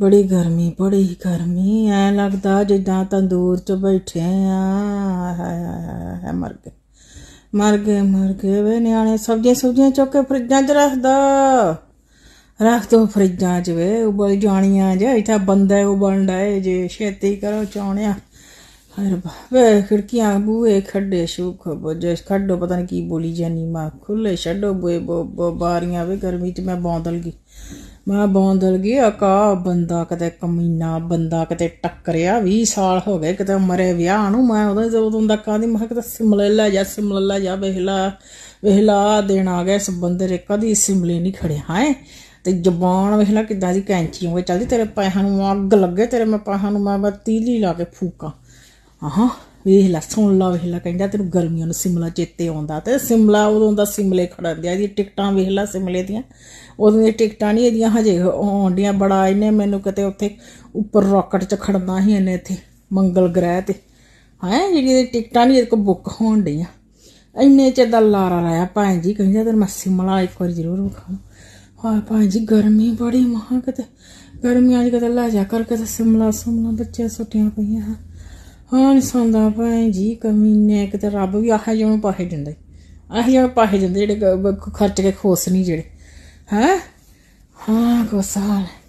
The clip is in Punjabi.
ਬੜੀ ਗਰਮੀ ਬੜੀ ਗਰਮੀ ਐ ਲੱਗਦਾ ਜਿੱਦਾਂ ਤੰਦੂਰ 'ਚ ਬੈਠੇ ਆ ਹਾਏ ਹਾਏ ਮਰ ਗਏ ਮਰ ਗਏ ਮਰ ਗਏ ਵੇ ਨਿਆਣੇ ਸਬਜ਼ੀਆਂ ਸਬਜ਼ੀਆਂ ਚੁੱਕ ਕੇ ਫਰਿੱਜਾਂ 'ਚ ਰੱਖ ਦੋ ਰੱਖ ਦੋ ਫਰਿੱਜਾਂ 'ਚ ਵੇ ਉਬਲ ਜਾਣੀਆਂ ਜੇ ਇੱਥੇ ਬੰਦਾ ਉਹ ਬੰਦਾ ਹੈ ਜੇ ਛੇਤੀ ਕਰੋ ਚਾਉਣਿਆ ਹਰ ਬਾਬੇ ਵੇ ਖਿੜਕੀਆਂ ਬੂਏ ਖੱਡੇ ਸ਼ੂਖ ਜੇ ਖੱਡੋ ਪਤਾ ਨਹੀਂ ਕੀ ਬੋਲੀ ਜਾਨੀ ਮਾ ਖੁੱਲੇ ਛੱਡੋ ਬੂਏ ਬਾਰੀਆਂ ਵੇ ਗਰਮੀ 'ਚ ਮੈਂ ਬੌਂਦਲ ਗਈ ਮੈਂ ਬੌਂਦਲ ਗਈ ਕਾ ਬੰਦਾ ਕਦੇ ਕਮੀਨਾ ਬੰਦਾ ਕਿਤੇ ਟੱਕਰਿਆ 20 ਸਾਲ ਹੋ ਗਏ ਕਿਤੇ ਮਰੇ ਵਿਆਹ ਨੂੰ ਮੈਂ ਉਹਦਾ ਜਦੋਂ ਦਾ ਕਾਦੀ ਮੈਂ ਕਿਤੇ ਸਿਮਲੇ ਲੈ ਜਾ ਸਿਮਲੇ ਲੈ ਜਾ ਵੇਹਲਾ ਵੇਹਲਾ ਦੇਣ ਆ ਗਿਆ ਇਸ ਬੰਦੇ ਦੇ ਕਦੀ ਸਿਮਲੇ ਨਹੀਂ ਖੜਿਆ ਹੈ ਤੇ ਜ਼ਬਾਨ ਵੇਖਲਾ ਕਿੱਦਾਂ ਦੀ ਕੈਂਚੀ ਹੋਵੇ ਚੱਲਦੀ ਤੇਰੇ ਪੈਹਾਂ ਨੂੰ ਅੱਗ ਲੱਗੇ ਤੇਰੇ ਮੈਂ ਪੈਹਾਂ ਨੂੰ ਮੈਂ ਬਤੀਲੀ ਲਾ ਕੇ ਫੂਕਾਂ ਆਹਾਂ ਵੇਖ ਲੈ ਸੁਣ ਲਾ ਵੇਖ ਲੈ ਕਹਿੰਦਾ ਤੈਨੂੰ ਗਰਮੀਆਂ ਨੂੰ ਸਿਮਲਾ ਚੇਤੇ ਆਉਂਦਾ ਤੇ ਸਿਮਲਾ ਉਦੋਂ ਦਾ ਸਿਮਲੇ ਖੜਾ ਦਿਆ ਜੀ ਟਿਕਟਾਂ ਵੇਖ ਲੈ ਸਿਮਲੇ ਦੀਆਂ ਉਦੋਂ ਦੀਆਂ ਟਿਕਟਾਂ ਨਹੀਂ ਇਹਦੀਆਂ ਹਜੇ ਆਉਂਦੀਆਂ ਬੜਾ ਇਹਨੇ ਮੈਨੂੰ ਕਿਤੇ ਉੱਥੇ ਉੱਪਰ ਰਾਕਟ 'ਚ ਖੜਨਾ ਸੀ ਇਹਨੇ ਇੱਥੇ ਮੰਗਲ ਗ੍ਰਹਿ ਤੇ ਹੈ ਜਿਹੜੀ ਟਿਕਟਾਂ ਨਹੀਂ ਇਹਦੇ ਕੋ ਬੁੱਕ ਹੋਣ ਡੀਆਂ ਇੰਨੇ ਚ ਦਾ ਲਾਰਾ ਰਾਇਆ ਭਾਈ ਜੀ ਕਹਿੰਦਾ ਤੈਨੂੰ ਮੈਂ ਸਿਮਲਾ ਇੱਕ ਵਾਰ ਜ਼ਰੂਰ ਵਿਖਾਉਂ ਹਾਂ ਭਾਈ ਜੀ ਗਰਮੀ ਬੜੀ ਮਹਾਂ ਕਿਤੇ ਗਰਮੀਆਂ 'ਚ ਕਿਤੇ ਲੈ ਜਾ ਕਰਕੇ ਤੇ ਸਿਮਲਾ ਸਿਮਲਾ ਬੱਚੇ ਸੁੱਟੀਆਂ ਪਈਆਂ ਹਾਂ ਸੁਣਦਾ ਭਾਈ ਜੀ ਕਮੀ ਨੇ ਕਿ ਤੇ ਰੱਬ ਵੀ ਆਹੇ ਜਿਹਨੂੰ ਪਾਹੇ ਦਿੰਦਾ ਆਹੇ ਜਿਹਨੂੰ ਪਾਹੇ ਦਿੰਦੇ ਜਿਹੜੇ ਖਰਚ ਕੇ ਖੋਸ ਨਹੀਂ ਜਿਹੜੇ ਹਾਂ ਹਾਂ ਕੋਸਾਲ